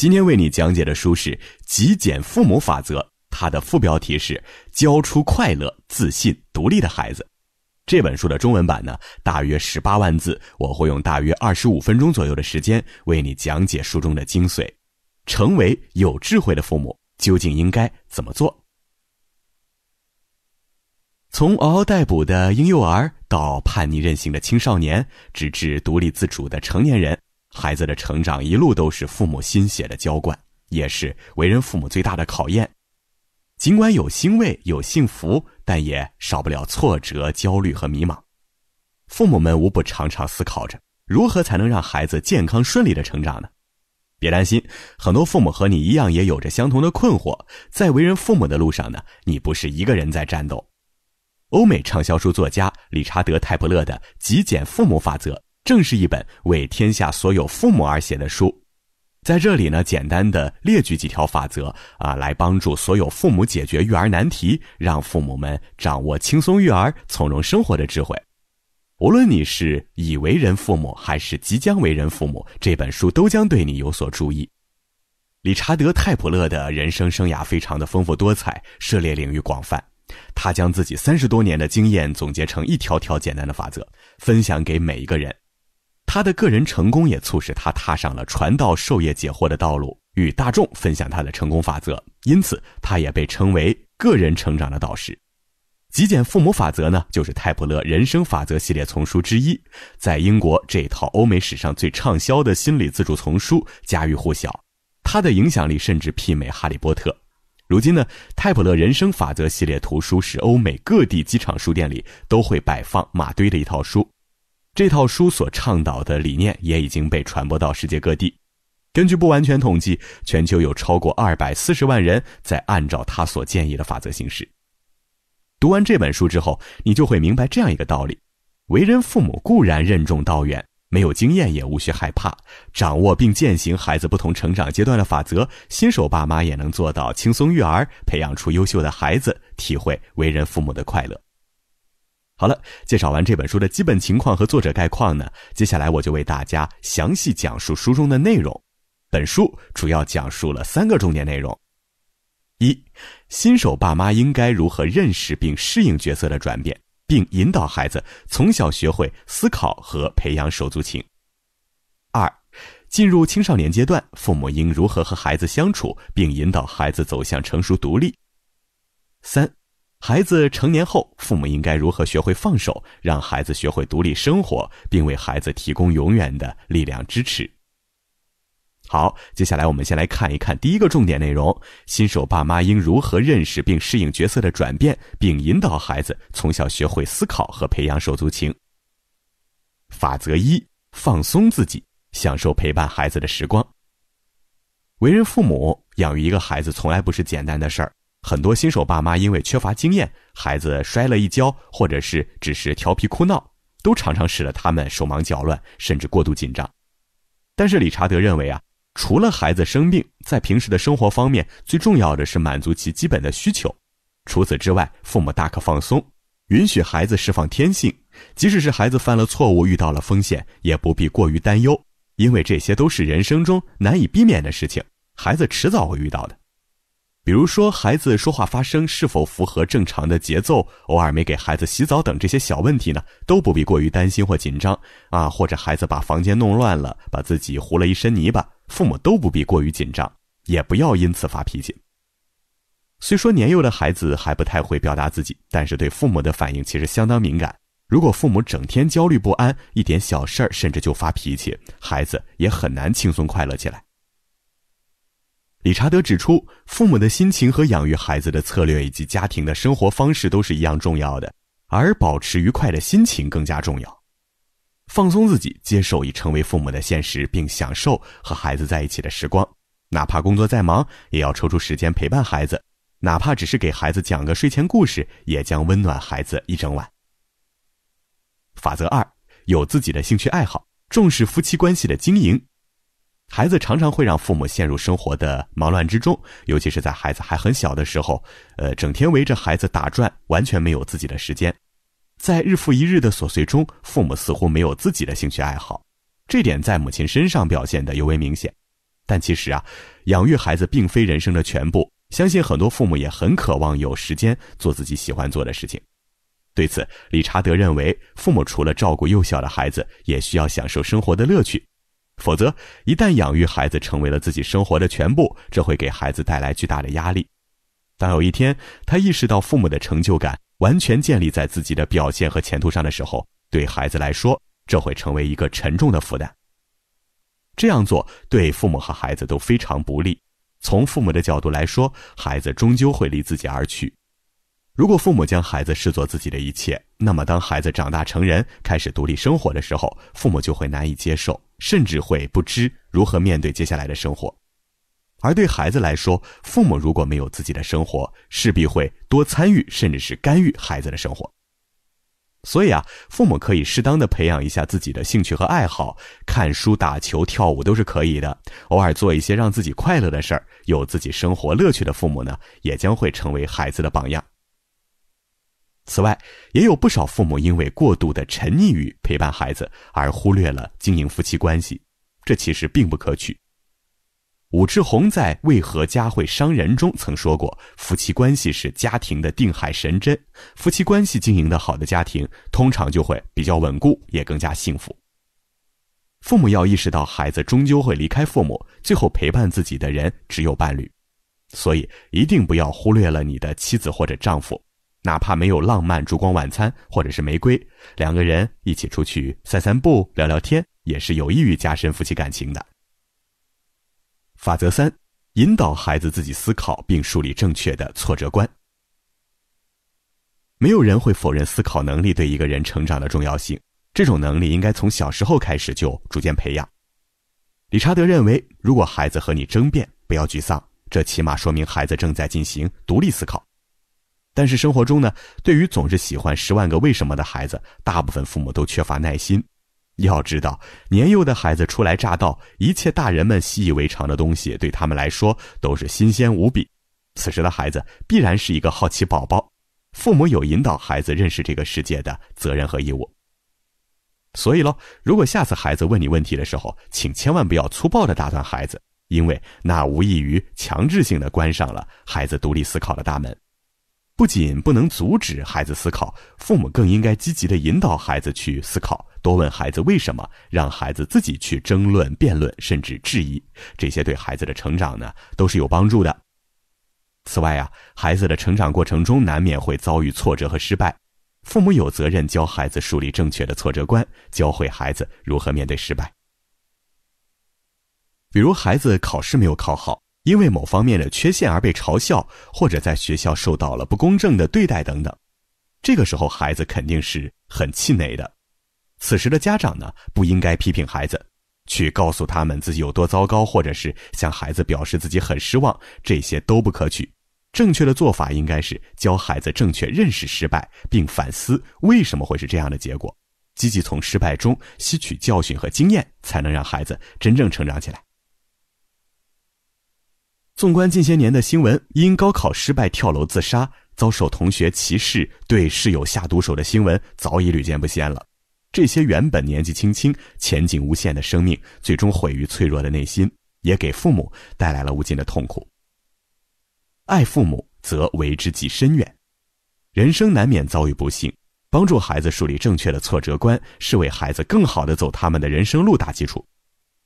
今天为你讲解的书是《极简父母法则》，它的副标题是“教出快乐、自信、独立的孩子”。这本书的中文版呢，大约十八万字，我会用大约二十五分钟左右的时间为你讲解书中的精髓，成为有智慧的父母究竟应该怎么做？从嗷嗷待哺的婴幼儿，到叛逆任性的青少年，直至独立自主的成年人。孩子的成长一路都是父母心血的浇灌，也是为人父母最大的考验。尽管有欣慰、有幸福，但也少不了挫折、焦虑和迷茫。父母们无不常常思考着：如何才能让孩子健康顺利的成长呢？别担心，很多父母和你一样也有着相同的困惑。在为人父母的路上呢，你不是一个人在战斗。欧美畅销书作家理查德·泰普勒的《极简父母法则》。正是一本为天下所有父母而写的书，在这里呢，简单的列举几条法则啊，来帮助所有父母解决育儿难题，让父母们掌握轻松育儿、从容生活的智慧。无论你是已为人父母，还是即将为人父母，这本书都将对你有所助益。理查德·泰普勒的人生生涯非常的丰富多彩，涉猎领域广泛，他将自己三十多年的经验总结成一条条简单的法则，分享给每一个人。他的个人成功也促使他踏上了传道授业解惑的道路，与大众分享他的成功法则。因此，他也被称为个人成长的导师。《极简父母法则》呢，就是泰普勒人生法则系列丛书之一，在英国这一套欧美史上最畅销的心理自助丛书家喻户晓。它的影响力甚至媲美《哈利波特》。如今呢，《泰普勒人生法则》系列图书是欧美各地机场书店里都会摆放马堆的一套书。这套书所倡导的理念也已经被传播到世界各地。根据不完全统计，全球有超过二百四十万人在按照他所建议的法则行事。读完这本书之后，你就会明白这样一个道理：为人父母固然任重道远，没有经验也无需害怕。掌握并践行孩子不同成长阶段的法则，新手爸妈也能做到轻松育儿，培养出优秀的孩子，体会为人父母的快乐。好了，介绍完这本书的基本情况和作者概况呢，接下来我就为大家详细讲述书中的内容。本书主要讲述了三个重点内容：一、新手爸妈应该如何认识并适应角色的转变，并引导孩子从小学会思考和培养手足情；二、进入青少年阶段，父母应如何和孩子相处，并引导孩子走向成熟独立；三。孩子成年后，父母应该如何学会放手，让孩子学会独立生活，并为孩子提供永远的力量支持？好，接下来我们先来看一看第一个重点内容：新手爸妈应如何认识并适应角色的转变，并引导孩子从小学会思考和培养手足情。法则一：放松自己，享受陪伴孩子的时光。为人父母，养育一个孩子从来不是简单的事儿。很多新手爸妈因为缺乏经验，孩子摔了一跤，或者是只是调皮哭闹，都常常使得他们手忙脚乱，甚至过度紧张。但是理查德认为啊，除了孩子生病，在平时的生活方面，最重要的是满足其基本的需求。除此之外，父母大可放松，允许孩子释放天性。即使是孩子犯了错误，遇到了风险，也不必过于担忧，因为这些都是人生中难以避免的事情，孩子迟早会遇到的。比如说，孩子说话发声是否符合正常的节奏？偶尔没给孩子洗澡等这些小问题呢，都不必过于担心或紧张。啊，或者孩子把房间弄乱了，把自己糊了一身泥巴，父母都不必过于紧张，也不要因此发脾气。虽说年幼的孩子还不太会表达自己，但是对父母的反应其实相当敏感。如果父母整天焦虑不安，一点小事儿甚至就发脾气，孩子也很难轻松快乐起来。理查德指出，父母的心情和养育孩子的策略，以及家庭的生活方式都是一样重要的，而保持愉快的心情更加重要。放松自己，接受已成为父母的现实，并享受和孩子在一起的时光，哪怕工作再忙，也要抽出时间陪伴孩子。哪怕只是给孩子讲个睡前故事，也将温暖孩子一整晚。法则二，有自己的兴趣爱好，重视夫妻关系的经营。孩子常常会让父母陷入生活的忙乱之中，尤其是在孩子还很小的时候，呃，整天围着孩子打转，完全没有自己的时间。在日复一日的琐碎中，父母似乎没有自己的兴趣爱好，这点在母亲身上表现得尤为明显。但其实啊，养育孩子并非人生的全部，相信很多父母也很渴望有时间做自己喜欢做的事情。对此，理查德认为，父母除了照顾幼小的孩子，也需要享受生活的乐趣。否则，一旦养育孩子成为了自己生活的全部，这会给孩子带来巨大的压力。当有一天他意识到父母的成就感完全建立在自己的表现和前途上的时候，对孩子来说，这会成为一个沉重的负担。这样做对父母和孩子都非常不利。从父母的角度来说，孩子终究会离自己而去。如果父母将孩子视作自己的一切，那么当孩子长大成人，开始独立生活的时候，父母就会难以接受，甚至会不知如何面对接下来的生活。而对孩子来说，父母如果没有自己的生活，势必会多参与，甚至是干预孩子的生活。所以啊，父母可以适当的培养一下自己的兴趣和爱好，看书、打球、跳舞都是可以的。偶尔做一些让自己快乐的事儿，有自己生活乐趣的父母呢，也将会成为孩子的榜样。此外，也有不少父母因为过度的沉溺于陪伴孩子，而忽略了经营夫妻关系，这其实并不可取。武志红在《为何家会伤人》中曾说过，夫妻关系是家庭的定海神针，夫妻关系经营的好的家庭，通常就会比较稳固，也更加幸福。父母要意识到，孩子终究会离开父母，最后陪伴自己的人只有伴侣，所以一定不要忽略了你的妻子或者丈夫。哪怕没有浪漫烛光晚餐，或者是玫瑰，两个人一起出去散散步、聊聊天，也是有益于加深夫妻感情的。法则三：引导孩子自己思考，并树立正确的挫折观。没有人会否认思考能力对一个人成长的重要性，这种能力应该从小时候开始就逐渐培养。理查德认为，如果孩子和你争辩，不要沮丧，这起码说明孩子正在进行独立思考。但是生活中呢，对于总是喜欢十万个为什么的孩子，大部分父母都缺乏耐心。要知道，年幼的孩子初来乍到，一切大人们习以为常的东西对他们来说都是新鲜无比。此时的孩子必然是一个好奇宝宝，父母有引导孩子认识这个世界的责任和义务。所以喽，如果下次孩子问你问题的时候，请千万不要粗暴的打断孩子，因为那无异于强制性的关上了孩子独立思考的大门。不仅不能阻止孩子思考，父母更应该积极的引导孩子去思考，多问孩子为什么，让孩子自己去争论、辩论，甚至质疑，这些对孩子的成长呢都是有帮助的。此外啊，孩子的成长过程中难免会遭遇挫折和失败，父母有责任教孩子树立正确的挫折观，教会孩子如何面对失败。比如孩子考试没有考好。因为某方面的缺陷而被嘲笑，或者在学校受到了不公正的对待等等，这个时候孩子肯定是很气馁的。此时的家长呢，不应该批评孩子，去告诉他们自己有多糟糕，或者是向孩子表示自己很失望，这些都不可取。正确的做法应该是教孩子正确认识失败，并反思为什么会是这样的结果，积极从失败中吸取教训和经验，才能让孩子真正成长起来。纵观近些年的新闻，因高考失败跳楼自杀、遭受同学歧视、对室友下毒手的新闻早已屡见不鲜了。这些原本年纪轻轻、前景无限的生命，最终毁于脆弱的内心，也给父母带来了无尽的痛苦。爱父母则为之计深远。人生难免遭遇不幸，帮助孩子树立正确的挫折观，是为孩子更好的走他们的人生路打基础。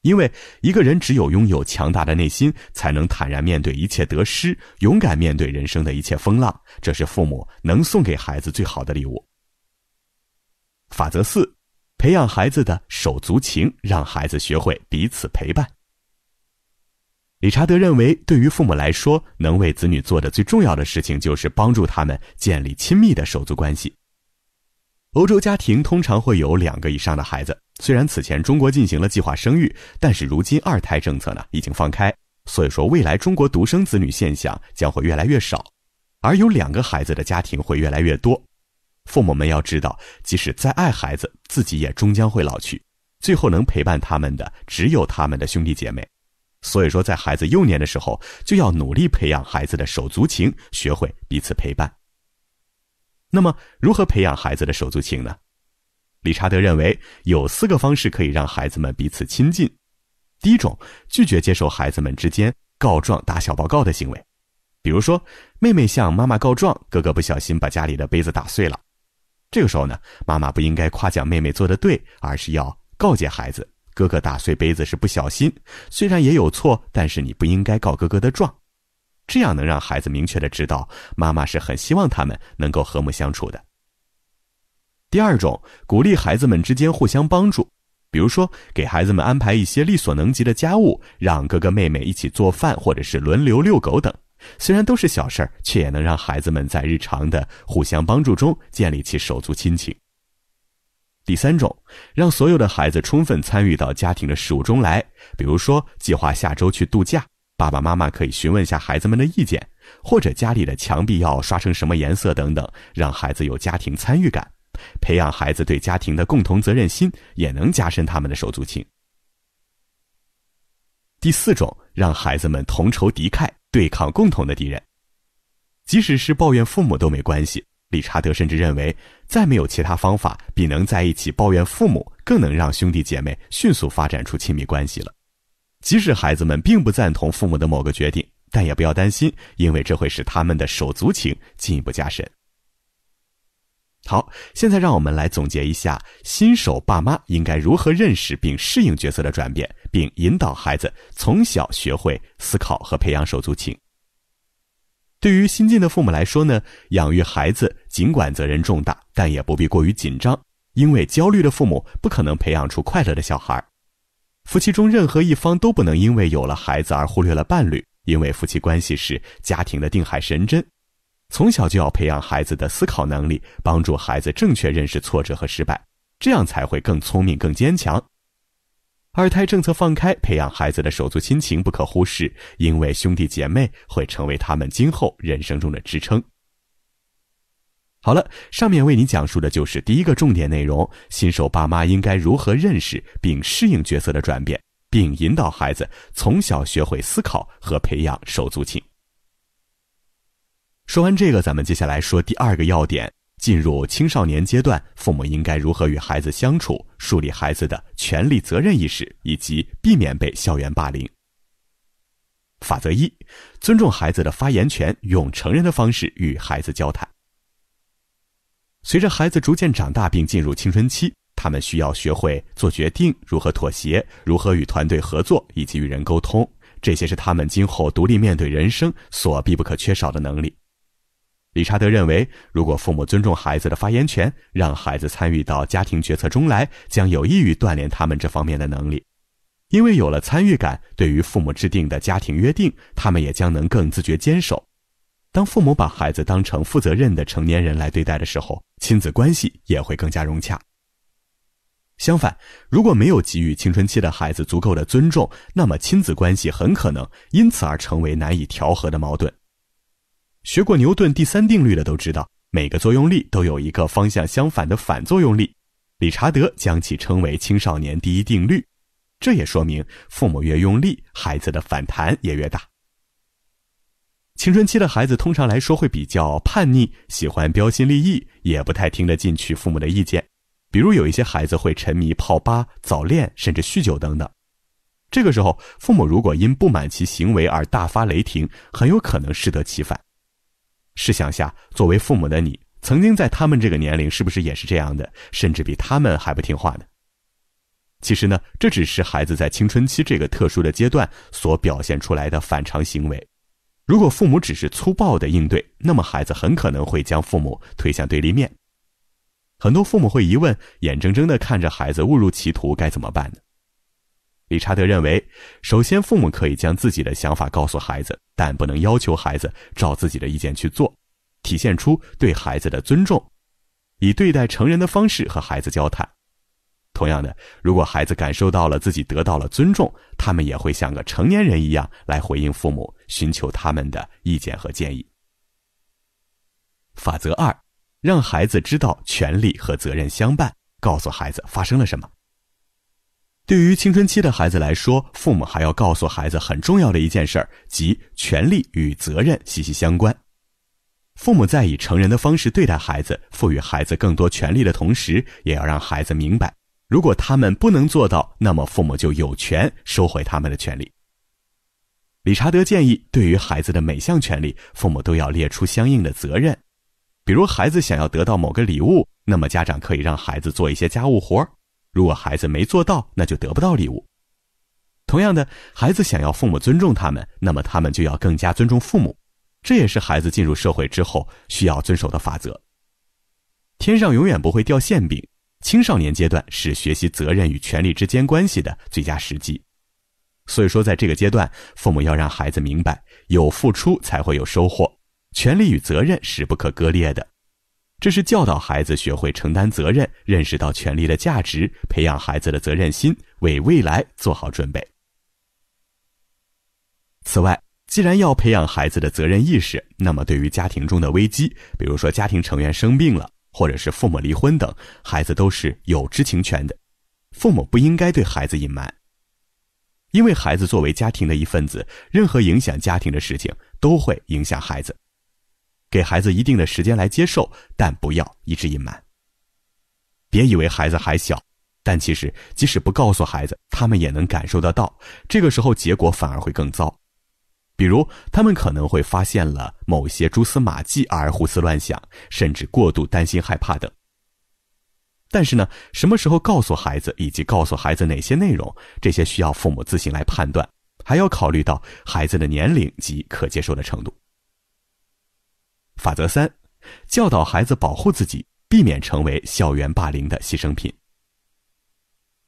因为一个人只有拥有强大的内心，才能坦然面对一切得失，勇敢面对人生的一切风浪。这是父母能送给孩子最好的礼物。法则四：培养孩子的手足情，让孩子学会彼此陪伴。理查德认为，对于父母来说，能为子女做的最重要的事情，就是帮助他们建立亲密的手足关系。欧洲家庭通常会有两个以上的孩子。虽然此前中国进行了计划生育，但是如今二胎政策呢已经放开，所以说未来中国独生子女现象将会越来越少，而有两个孩子的家庭会越来越多。父母们要知道，即使再爱孩子，自己也终将会老去，最后能陪伴他们的只有他们的兄弟姐妹。所以说，在孩子幼年的时候就要努力培养孩子的手足情，学会彼此陪伴。那么，如何培养孩子的手足情呢？理查德认为有四个方式可以让孩子们彼此亲近。第一种，拒绝接受孩子们之间告状打小报告的行为。比如说，妹妹向妈妈告状，哥哥不小心把家里的杯子打碎了。这个时候呢，妈妈不应该夸奖妹妹做的对，而是要告诫孩子，哥哥打碎杯子是不小心，虽然也有错，但是你不应该告哥哥的状。这样能让孩子明确的知道，妈妈是很希望他们能够和睦相处的。第二种，鼓励孩子们之间互相帮助，比如说给孩子们安排一些力所能及的家务，让哥哥妹妹一起做饭，或者是轮流遛狗等。虽然都是小事儿，却也能让孩子们在日常的互相帮助中建立起手足亲情。第三种，让所有的孩子充分参与到家庭的事物中来，比如说计划下周去度假，爸爸妈妈可以询问一下孩子们的意见，或者家里的墙壁要刷成什么颜色等等，让孩子有家庭参与感。培养孩子对家庭的共同责任心，也能加深他们的手足情。第四种，让孩子们同仇敌忾，对抗共同的敌人。即使是抱怨父母都没关系。理查德甚至认为，再没有其他方法比能在一起抱怨父母更能让兄弟姐妹迅速发展出亲密关系了。即使孩子们并不赞同父母的某个决定，但也不要担心，因为这会使他们的手足情进一步加深。好，现在让我们来总结一下，新手爸妈应该如何认识并适应角色的转变，并引导孩子从小学会思考和培养手足情。对于新晋的父母来说呢，养育孩子尽管责任重大，但也不必过于紧张，因为焦虑的父母不可能培养出快乐的小孩。夫妻中任何一方都不能因为有了孩子而忽略了伴侣，因为夫妻关系是家庭的定海神针。从小就要培养孩子的思考能力，帮助孩子正确认识挫折和失败，这样才会更聪明、更坚强。二胎政策放开，培养孩子的手足亲情不可忽视，因为兄弟姐妹会成为他们今后人生中的支撑。好了，上面为你讲述的就是第一个重点内容：新手爸妈应该如何认识并适应角色的转变，并引导孩子从小学会思考和培养手足情。说完这个，咱们接下来说第二个要点：进入青少年阶段，父母应该如何与孩子相处，树立孩子的权利责任意识，以及避免被校园霸凌。法则一：尊重孩子的发言权，用成人的方式与孩子交谈。随着孩子逐渐长大并进入青春期，他们需要学会做决定、如何妥协、如何与团队合作以及与人沟通，这些是他们今后独立面对人生所必不可缺少的能力。理查德认为，如果父母尊重孩子的发言权，让孩子参与到家庭决策中来，将有益于锻炼他们这方面的能力。因为有了参与感，对于父母制定的家庭约定，他们也将能更自觉坚守。当父母把孩子当成负责任的成年人来对待的时候，亲子关系也会更加融洽。相反，如果没有给予青春期的孩子足够的尊重，那么亲子关系很可能因此而成为难以调和的矛盾。学过牛顿第三定律的都知道，每个作用力都有一个方向相反的反作用力。理查德将其称为“青少年第一定律”，这也说明父母越用力，孩子的反弹也越大。青春期的孩子通常来说会比较叛逆，喜欢标新立异，也不太听得进去父母的意见。比如有一些孩子会沉迷泡吧、早恋，甚至酗酒等等。这个时候，父母如果因不满其行为而大发雷霆，很有可能适得其反。试想下，作为父母的你，曾经在他们这个年龄，是不是也是这样的？甚至比他们还不听话呢？其实呢，这只是孩子在青春期这个特殊的阶段所表现出来的反常行为。如果父母只是粗暴的应对，那么孩子很可能会将父母推向对立面。很多父母会疑问：眼睁睁的看着孩子误入歧途，该怎么办呢？理查德认为，首先，父母可以将自己的想法告诉孩子，但不能要求孩子照自己的意见去做，体现出对孩子的尊重，以对待成人的方式和孩子交谈。同样的，如果孩子感受到了自己得到了尊重，他们也会像个成年人一样来回应父母，寻求他们的意见和建议。法则二，让孩子知道权利和责任相伴。告诉孩子发生了什么。对于青春期的孩子来说，父母还要告诉孩子很重要的一件事，即权利与责任息息相关。父母在以成人的方式对待孩子、赋予孩子更多权利的同时，也要让孩子明白，如果他们不能做到，那么父母就有权收回他们的权利。理查德建议，对于孩子的每项权利，父母都要列出相应的责任。比如，孩子想要得到某个礼物，那么家长可以让孩子做一些家务活。如果孩子没做到，那就得不到礼物。同样的，孩子想要父母尊重他们，那么他们就要更加尊重父母。这也是孩子进入社会之后需要遵守的法则。天上永远不会掉馅饼。青少年阶段是学习责任与权力之间关系的最佳时机。所以说，在这个阶段，父母要让孩子明白，有付出才会有收获，权力与责任是不可割裂的。这是教导孩子学会承担责任，认识到权利的价值，培养孩子的责任心，为未来做好准备。此外，既然要培养孩子的责任意识，那么对于家庭中的危机，比如说家庭成员生病了，或者是父母离婚等，孩子都是有知情权的，父母不应该对孩子隐瞒，因为孩子作为家庭的一份子，任何影响家庭的事情都会影响孩子。给孩子一定的时间来接受，但不要一直隐瞒。别以为孩子还小，但其实即使不告诉孩子，他们也能感受得到。这个时候，结果反而会更糟。比如，他们可能会发现了某些蛛丝马迹而胡思乱想，甚至过度担心、害怕等。但是呢，什么时候告诉孩子，以及告诉孩子哪些内容，这些需要父母自行来判断，还要考虑到孩子的年龄及可接受的程度。法则三：教导孩子保护自己，避免成为校园霸凌的牺牲品。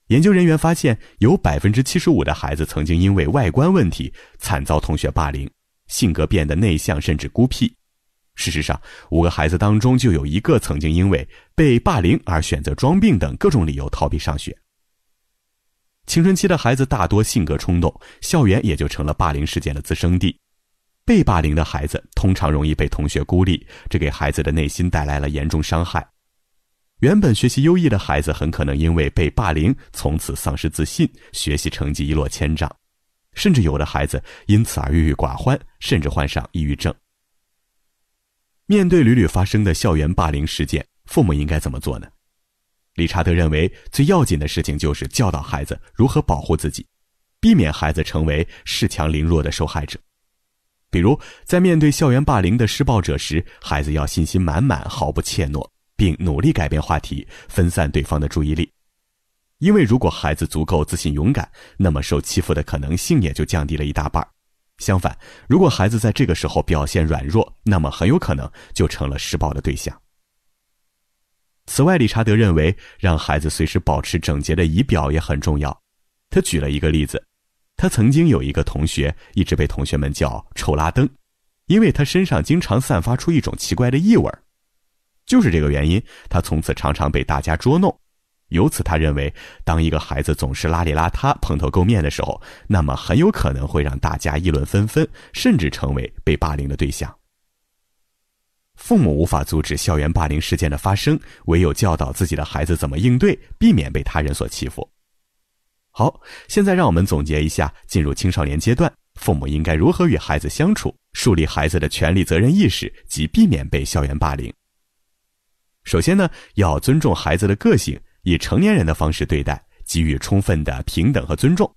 研究人员发现，有百分之七十五的孩子曾经因为外观问题惨遭同学霸凌，性格变得内向甚至孤僻。事实上，五个孩子当中就有一个曾经因为被霸凌而选择装病等各种理由逃避上学。青春期的孩子大多性格冲动，校园也就成了霸凌事件的滋生地。被霸凌的孩子通常容易被同学孤立，这给孩子的内心带来了严重伤害。原本学习优异的孩子，很可能因为被霸凌，从此丧失自信，学习成绩一落千丈，甚至有的孩子因此而郁郁寡欢，甚至患上抑郁症。面对屡屡发生的校园霸凌事件，父母应该怎么做呢？理查德认为，最要紧的事情就是教导孩子如何保护自己，避免孩子成为恃强凌弱的受害者。比如，在面对校园霸凌的施暴者时，孩子要信心满满，毫不怯懦，并努力改变话题，分散对方的注意力。因为如果孩子足够自信勇敢，那么受欺负的可能性也就降低了一大半。相反，如果孩子在这个时候表现软弱，那么很有可能就成了施暴的对象。此外，理查德认为，让孩子随时保持整洁的仪表也很重要。他举了一个例子。他曾经有一个同学，一直被同学们叫“臭拉登”，因为他身上经常散发出一种奇怪的异味儿。就是这个原因，他从此常常被大家捉弄。由此，他认为，当一个孩子总是邋里邋遢、蓬头垢面的时候，那么很有可能会让大家议论纷纷，甚至成为被霸凌的对象。父母无法阻止校园霸凌事件的发生，唯有教导自己的孩子怎么应对，避免被他人所欺负。好，现在让我们总结一下，进入青少年阶段，父母应该如何与孩子相处，树立孩子的权利责任意识及避免被校园霸凌。首先呢，要尊重孩子的个性，以成年人的方式对待，给予充分的平等和尊重。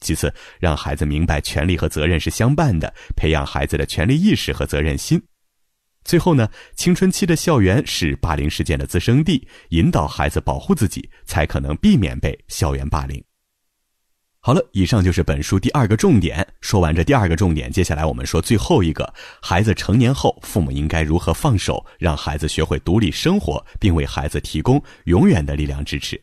其次，让孩子明白权利和责任是相伴的，培养孩子的权利意识和责任心。最后呢，青春期的校园是霸凌事件的滋生地，引导孩子保护自己，才可能避免被校园霸凌。好了，以上就是本书第二个重点。说完这第二个重点，接下来我们说最后一个：孩子成年后，父母应该如何放手，让孩子学会独立生活，并为孩子提供永远的力量支持？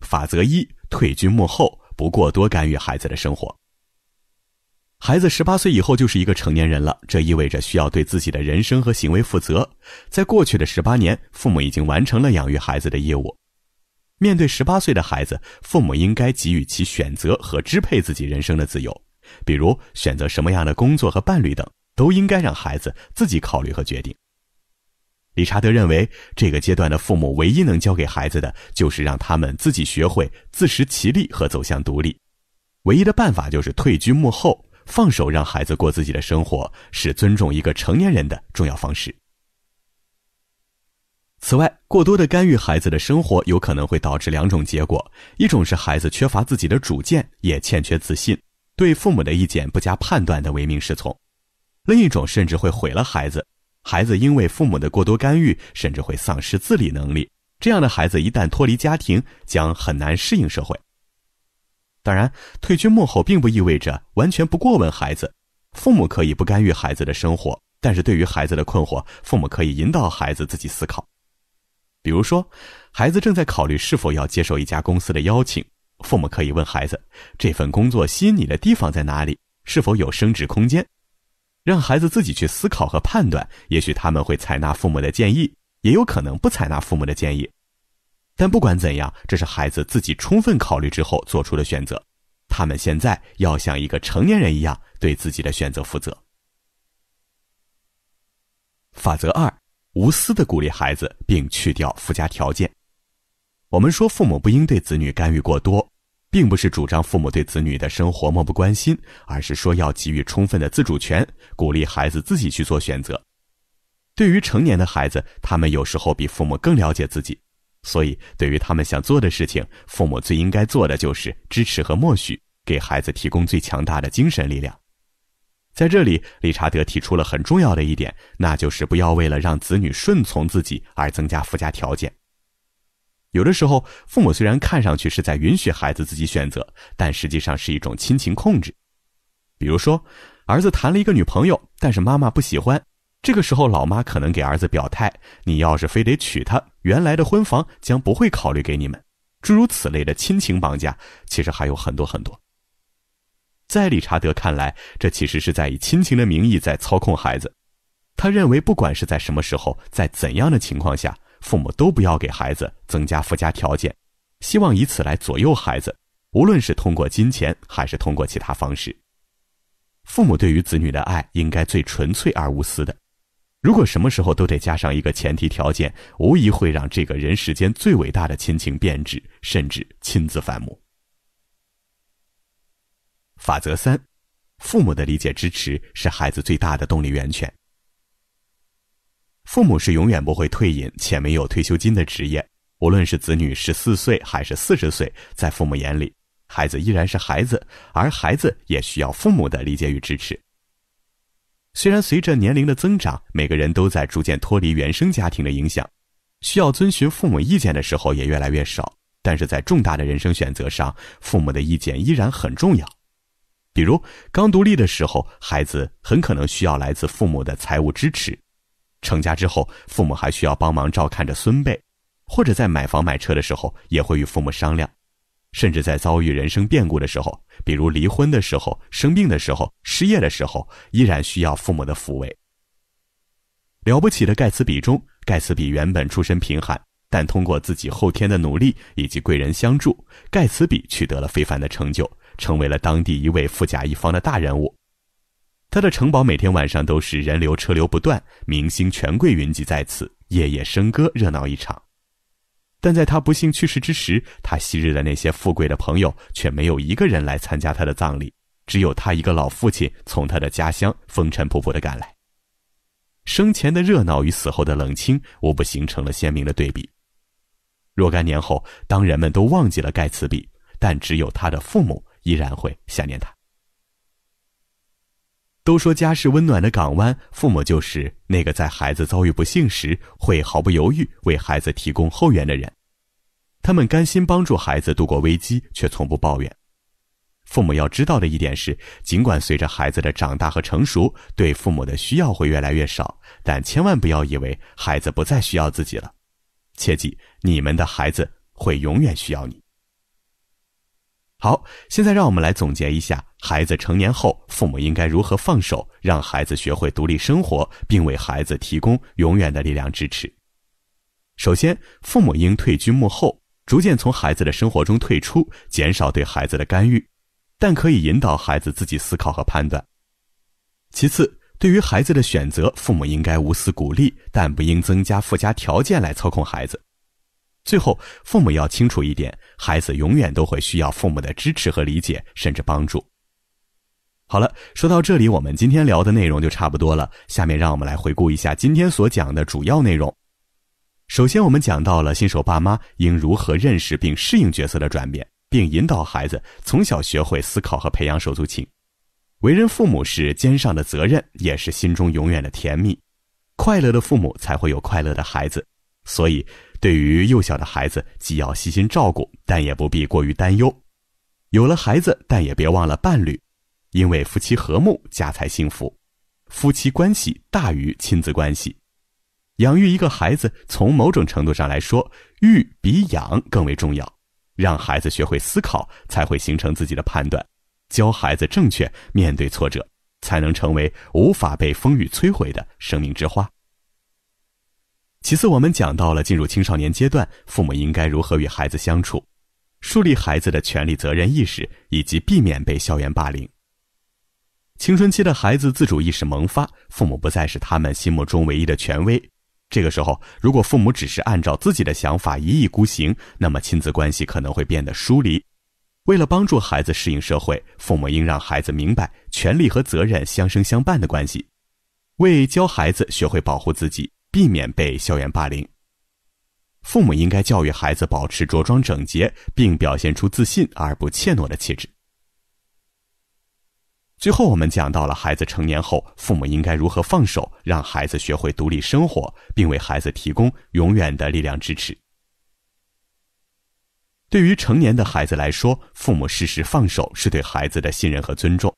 法则一：退居幕后，不过多干预孩子的生活。孩子十八岁以后就是一个成年人了，这意味着需要对自己的人生和行为负责。在过去的十八年，父母已经完成了养育孩子的业务。面对十八岁的孩子，父母应该给予其选择和支配自己人生的自由，比如选择什么样的工作和伴侣等，都应该让孩子自己考虑和决定。理查德认为，这个阶段的父母唯一能教给孩子的，就是让他们自己学会自食其力和走向独立。唯一的办法就是退居幕后，放手让孩子过自己的生活，是尊重一个成年人的重要方式。此外，过多的干预孩子的生活，有可能会导致两种结果：一种是孩子缺乏自己的主见，也欠缺自信，对父母的意见不加判断的唯命是从；另一种甚至会毁了孩子，孩子因为父母的过多干预，甚至会丧失自理能力。这样的孩子一旦脱离家庭，将很难适应社会。当然，退居幕后并不意味着完全不过问孩子，父母可以不干预孩子的生活，但是对于孩子的困惑，父母可以引导孩子自己思考。比如说，孩子正在考虑是否要接受一家公司的邀请，父母可以问孩子：“这份工作吸引你的地方在哪里？是否有升职空间？”让孩子自己去思考和判断。也许他们会采纳父母的建议，也有可能不采纳父母的建议。但不管怎样，这是孩子自己充分考虑之后做出的选择。他们现在要像一个成年人一样对自己的选择负责。法则二。无私的鼓励孩子，并去掉附加条件。我们说父母不应对子女干预过多，并不是主张父母对子女的生活漠不关心，而是说要给予充分的自主权，鼓励孩子自己去做选择。对于成年的孩子，他们有时候比父母更了解自己，所以对于他们想做的事情，父母最应该做的就是支持和默许，给孩子提供最强大的精神力量。在这里，理查德提出了很重要的一点，那就是不要为了让子女顺从自己而增加附加条件。有的时候，父母虽然看上去是在允许孩子自己选择，但实际上是一种亲情控制。比如说，儿子谈了一个女朋友，但是妈妈不喜欢，这个时候，老妈可能给儿子表态：“你要是非得娶她，原来的婚房将不会考虑给你们。”诸如此类的亲情绑架，其实还有很多很多。在理查德看来，这其实是在以亲情的名义在操控孩子。他认为，不管是在什么时候，在怎样的情况下，父母都不要给孩子增加附加条件，希望以此来左右孩子。无论是通过金钱，还是通过其他方式，父母对于子女的爱应该最纯粹而无私的。如果什么时候都得加上一个前提条件，无疑会让这个人世间最伟大的亲情变质，甚至亲子反目。法则三：父母的理解支持是孩子最大的动力源泉。父母是永远不会退隐且没有退休金的职业。无论是子女十四岁还是四十岁，在父母眼里，孩子依然是孩子，而孩子也需要父母的理解与支持。虽然随着年龄的增长，每个人都在逐渐脱离原生家庭的影响，需要遵循父母意见的时候也越来越少，但是在重大的人生选择上，父母的意见依然很重要。比如刚独立的时候，孩子很可能需要来自父母的财务支持；成家之后，父母还需要帮忙照看着孙辈；或者在买房买车的时候，也会与父母商量；甚至在遭遇人生变故的时候，比如离婚的时候、生病的时候、失业的时候，依然需要父母的抚慰。《了不起的盖茨比》中，盖茨比原本出身贫寒，但通过自己后天的努力以及贵人相助，盖茨比取得了非凡的成就。成为了当地一位富甲一方的大人物，他的城堡每天晚上都是人流车流不断，明星权贵云集在此，夜夜笙歌，热闹一场。但在他不幸去世之时，他昔日的那些富贵的朋友却没有一个人来参加他的葬礼，只有他一个老父亲从他的家乡风尘仆仆地赶来。生前的热闹与死后的冷清，无不形成了鲜明的对比。若干年后，当人们都忘记了盖茨比，但只有他的父母。依然会想念他。都说家是温暖的港湾，父母就是那个在孩子遭遇不幸时会毫不犹豫为孩子提供后援的人。他们甘心帮助孩子度过危机，却从不抱怨。父母要知道的一点是，尽管随着孩子的长大和成熟，对父母的需要会越来越少，但千万不要以为孩子不再需要自己了。切记，你们的孩子会永远需要你。好，现在让我们来总结一下，孩子成年后，父母应该如何放手，让孩子学会独立生活，并为孩子提供永远的力量支持。首先，父母应退居幕后，逐渐从孩子的生活中退出，减少对孩子的干预，但可以引导孩子自己思考和判断。其次，对于孩子的选择，父母应该无私鼓励，但不应增加附加条件来操控孩子。最后，父母要清楚一点，孩子永远都会需要父母的支持和理解，甚至帮助。好了，说到这里，我们今天聊的内容就差不多了。下面让我们来回顾一下今天所讲的主要内容。首先，我们讲到了新手爸妈应如何认识并适应角色的转变，并引导孩子从小学会思考和培养手足情。为人父母是肩上的责任，也是心中永远的甜蜜。快乐的父母才会有快乐的孩子，所以。对于幼小的孩子，既要细心照顾，但也不必过于担忧。有了孩子，但也别忘了伴侣，因为夫妻和睦，家才幸福。夫妻关系大于亲子关系。养育一个孩子，从某种程度上来说，育比养更为重要。让孩子学会思考，才会形成自己的判断；教孩子正确面对挫折，才能成为无法被风雨摧毁的生命之花。其次，我们讲到了进入青少年阶段，父母应该如何与孩子相处，树立孩子的权利责任意识，以及避免被校园霸凌。青春期的孩子自主意识萌发，父母不再是他们心目中唯一的权威。这个时候，如果父母只是按照自己的想法一意孤行，那么亲子关系可能会变得疏离。为了帮助孩子适应社会，父母应让孩子明白权利和责任相生相伴的关系，为教孩子学会保护自己。避免被校园霸凌，父母应该教育孩子保持着装整洁，并表现出自信而不怯懦的气质。最后，我们讲到了孩子成年后，父母应该如何放手，让孩子学会独立生活，并为孩子提供永远的力量支持。对于成年的孩子来说，父母适时放手是对孩子的信任和尊重，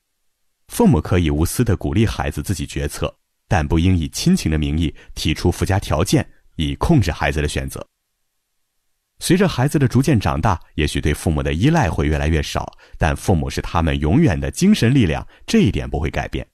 父母可以无私的鼓励孩子自己决策。但不应以亲情的名义提出附加条件，以控制孩子的选择。随着孩子的逐渐长大，也许对父母的依赖会越来越少，但父母是他们永远的精神力量，这一点不会改变。